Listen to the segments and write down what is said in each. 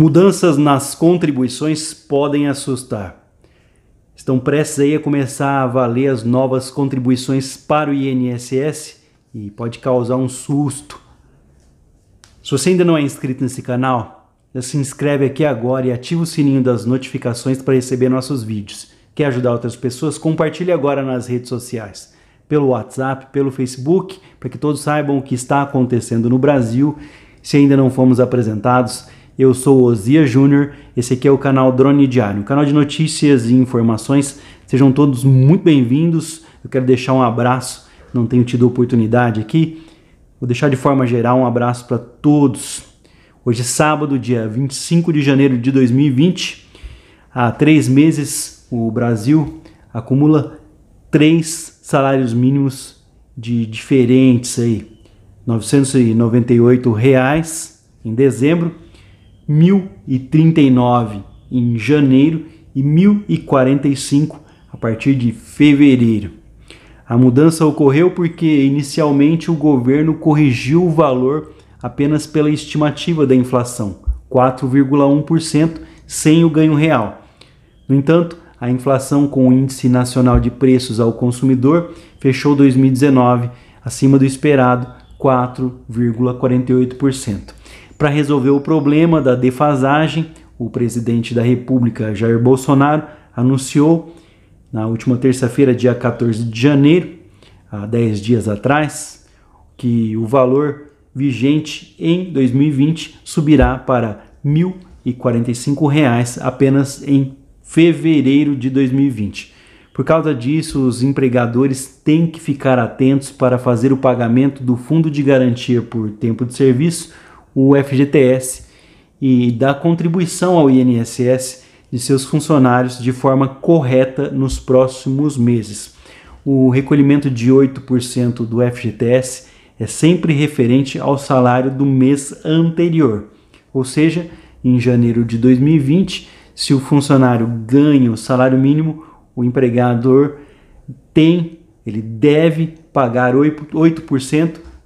Mudanças nas contribuições podem assustar. Estão prestes aí a começar a valer as novas contribuições para o INSS e pode causar um susto. Se você ainda não é inscrito nesse canal, se inscreve aqui agora e ativa o sininho das notificações para receber nossos vídeos. Quer ajudar outras pessoas? Compartilhe agora nas redes sociais, pelo WhatsApp, pelo Facebook, para que todos saibam o que está acontecendo no Brasil. Se ainda não fomos apresentados, eu sou Ozia Júnior, esse aqui é o canal Drone Diário, um canal de notícias e informações. Sejam todos muito bem-vindos. Eu quero deixar um abraço, não tenho tido oportunidade aqui. Vou deixar de forma geral um abraço para todos. Hoje é sábado, dia 25 de janeiro de 2020. Há três meses o Brasil acumula três salários mínimos de diferentes aí. R$ 998 reais em dezembro, 1039 em janeiro e 1045 a partir de fevereiro. A mudança ocorreu porque inicialmente o governo corrigiu o valor apenas pela estimativa da inflação, 4,1% sem o ganho real. No entanto, a inflação com o Índice Nacional de Preços ao Consumidor fechou 2019 acima do esperado 4,48% para resolver o problema da defasagem, o presidente da República, Jair Bolsonaro, anunciou na última terça-feira, dia 14 de janeiro, há 10 dias atrás, que o valor vigente em 2020 subirá para R$ 1.045 apenas em fevereiro de 2020. Por causa disso, os empregadores têm que ficar atentos para fazer o pagamento do fundo de garantia por tempo de serviço o FGTS e da contribuição ao INSS de seus funcionários de forma correta nos próximos meses. O recolhimento de 8% do FGTS é sempre referente ao salário do mês anterior, ou seja, em janeiro de 2020, se o funcionário ganha o salário mínimo, o empregador tem, ele deve pagar 8%, 8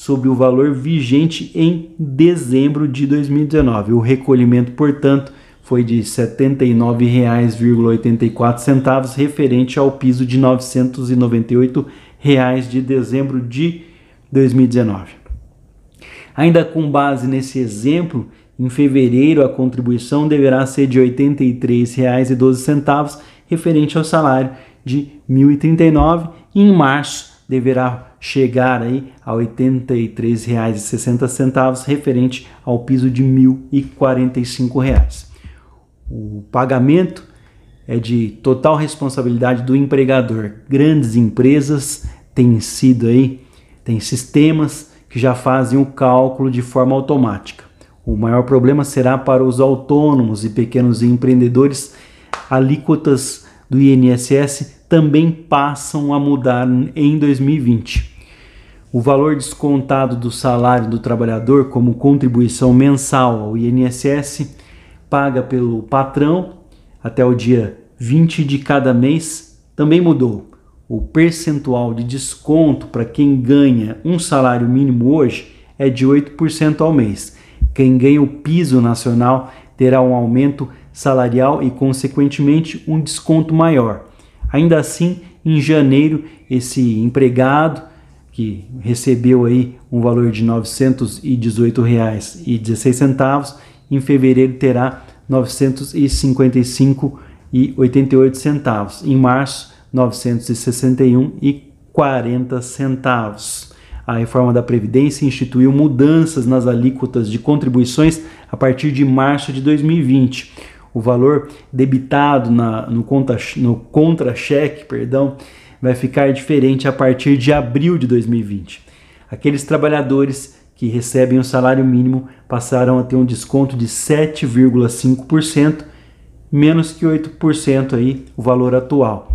sobre o valor vigente em dezembro de 2019. O recolhimento, portanto, foi de R$ 79,84 referente ao piso de R$ 998 reais de dezembro de 2019. Ainda com base nesse exemplo, em fevereiro a contribuição deverá ser de R$ 83,12 referente ao salário de R$ 1.039 e em março deverá chegar aí a R$ 83,60 referente ao piso de R$ 1.045. O pagamento é de total responsabilidade do empregador. Grandes empresas têm sido aí, têm sistemas que já fazem o cálculo de forma automática. O maior problema será para os autônomos e pequenos empreendedores alíquotas do INSS também passam a mudar em 2020. O valor descontado do salário do trabalhador como contribuição mensal ao INSS paga pelo patrão até o dia 20 de cada mês também mudou. O percentual de desconto para quem ganha um salário mínimo hoje é de 8% ao mês. Quem ganha o piso nacional terá um aumento salarial e, consequentemente, um desconto maior. Ainda assim, em janeiro, esse empregado que recebeu aí um valor de R$ 918,16, em fevereiro terá R$ 955,88, em março R$ 961,40. A reforma da Previdência instituiu mudanças nas alíquotas de contribuições a partir de março de 2020 o valor debitado na, no, no contra-cheque perdão, vai ficar diferente a partir de abril de 2020. Aqueles trabalhadores que recebem o salário mínimo passaram a ter um desconto de 7,5%, menos que 8% aí o valor atual.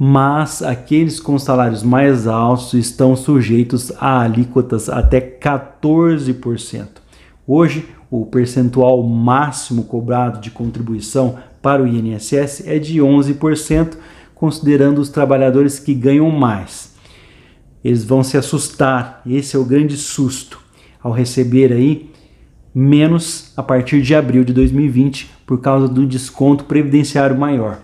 Mas aqueles com salários mais altos estão sujeitos a alíquotas até 14%. Hoje, o percentual máximo cobrado de contribuição para o INSS é de 11%, considerando os trabalhadores que ganham mais. Eles vão se assustar, esse é o grande susto, ao receber aí menos a partir de abril de 2020 por causa do desconto previdenciário maior.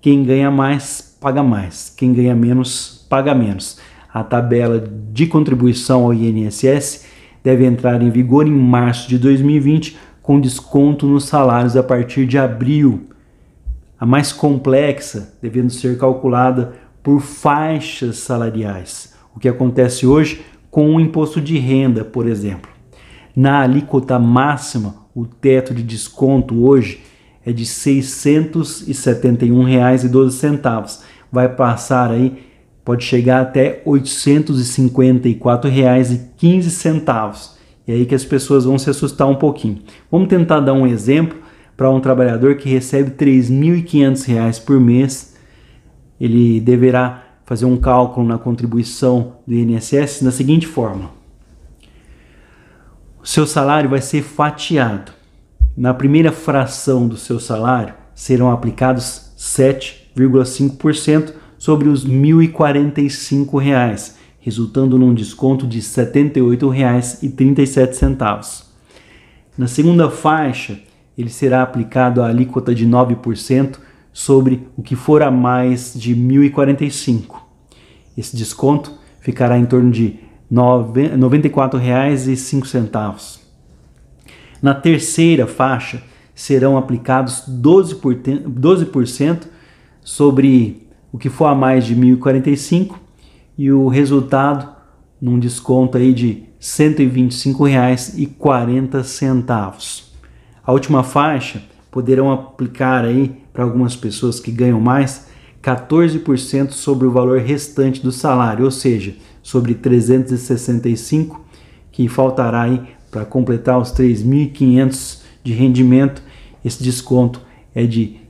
Quem ganha mais, paga mais. Quem ganha menos, paga menos. A tabela de contribuição ao INSS deve entrar em vigor em março de 2020, com desconto nos salários a partir de abril. A mais complexa, devendo ser calculada por faixas salariais, o que acontece hoje com o imposto de renda, por exemplo. Na alíquota máxima, o teto de desconto hoje é de R$ 671,12. Vai passar aí pode chegar até R$ 854,15. E é aí que as pessoas vão se assustar um pouquinho. Vamos tentar dar um exemplo para um trabalhador que recebe R$ 3.500 por mês. Ele deverá fazer um cálculo na contribuição do INSS da seguinte forma: o seu salário vai ser fatiado. Na primeira fração do seu salário serão aplicados 7,5% sobre os R$ 1.045, resultando num desconto de R$ 78,37. Na segunda faixa, ele será aplicado a alíquota de 9% sobre o que for a mais de R$ 1.045. Esse desconto ficará em torno de R$ 94,05. Na terceira faixa, serão aplicados 12%, 12 sobre o que for a mais de 1045 e o resultado num desconto aí de R$ 125,40. A última faixa poderão aplicar aí para algumas pessoas que ganham mais 14% sobre o valor restante do salário, ou seja, sobre 365 que faltará aí para completar os 3.500 de rendimento. Esse desconto é de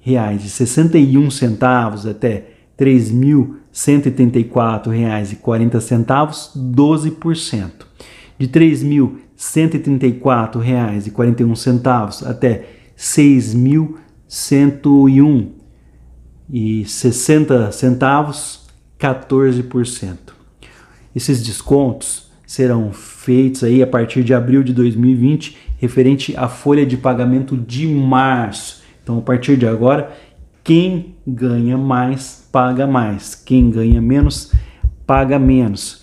reais e 61 centavos até 3.134 reais e 40 centavos, 12%. De 3.134 reais e 41 centavos até 6.101 e 60 centavos, 14%. Esses descontos serão feitos aí a partir de abril de 2020, referente à folha de pagamento de março então, a partir de agora, quem ganha mais paga mais, quem ganha menos paga menos.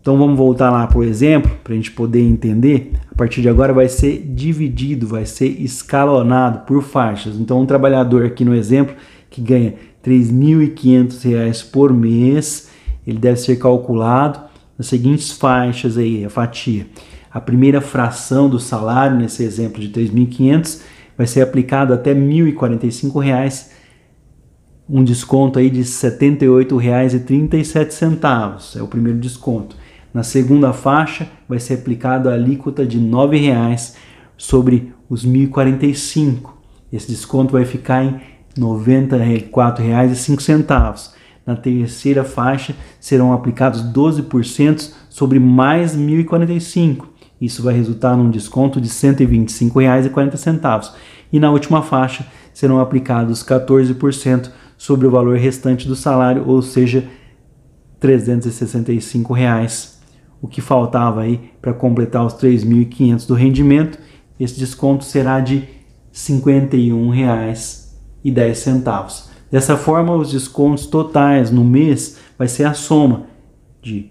Então, vamos voltar lá para o exemplo para a gente poder entender. A partir de agora, vai ser dividido, vai ser escalonado por faixas. Então, um trabalhador aqui no exemplo que ganha R$ 3.500 por mês, ele deve ser calculado nas seguintes faixas aí, a fatia. A primeira fração do salário, nesse exemplo de 3.500, vai ser aplicado até R$ 1.045, um desconto aí de R$ 78,37, é o primeiro desconto. Na segunda faixa vai ser aplicado a alíquota de R$ 9,00 sobre os R$ 1.045. Esse desconto vai ficar em R$ 94,05. Na terceira faixa serão aplicados 12% sobre mais 1045 isso vai resultar num desconto de R$ 125,40. E na última faixa serão aplicados 14% sobre o valor restante do salário, ou seja, R$ 365, reais, o que faltava aí para completar os 3.500 do rendimento. Esse desconto será de R$ 51,10. Dessa forma, os descontos totais no mês vai ser a soma de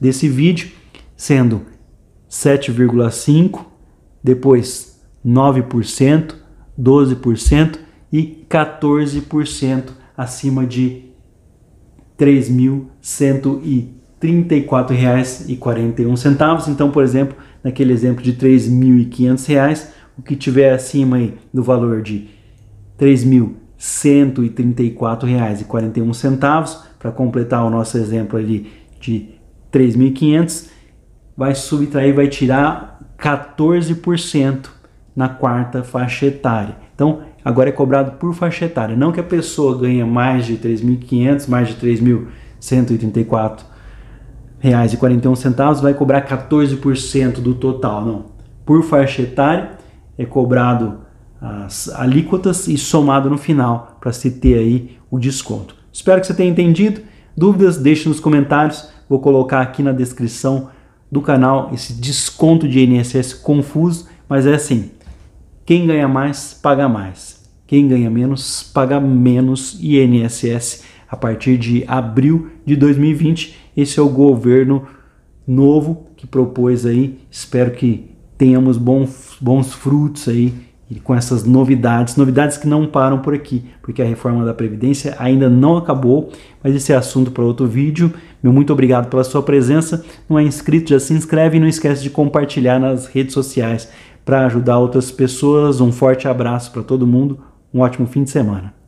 desse vídeo, sendo 7,5%, depois 9%, 12% e 14% acima de R$ 3.134,41. Então, por exemplo, naquele exemplo de R$ 3.500, o que tiver acima aí do valor de R$ 3.134,41 para completar o nosso exemplo ali de 3.500, vai subtrair, vai tirar 14% na quarta faixa etária. Então, agora é cobrado por faixa etária, não que a pessoa ganhe mais de 3.500, mais de 3.134 reais e 41 centavos, vai cobrar 14% do total, não. Por faixa etária é cobrado as alíquotas e somado no final para se ter aí o desconto. Espero que você tenha entendido. Dúvidas, deixe nos comentários. Vou colocar aqui na descrição do canal esse desconto de INSS confuso, mas é assim: quem ganha mais, paga mais. Quem ganha menos, paga menos INSS a partir de abril de 2020. Esse é o governo novo que propôs aí. Espero que tenhamos bons, bons frutos aí e com essas novidades, novidades que não param por aqui, porque a reforma da Previdência ainda não acabou, mas esse é assunto para outro vídeo. Meu muito obrigado pela sua presença. Não é inscrito, já se inscreve e não esquece de compartilhar nas redes sociais para ajudar outras pessoas. Um forte abraço para todo mundo, um ótimo fim de semana.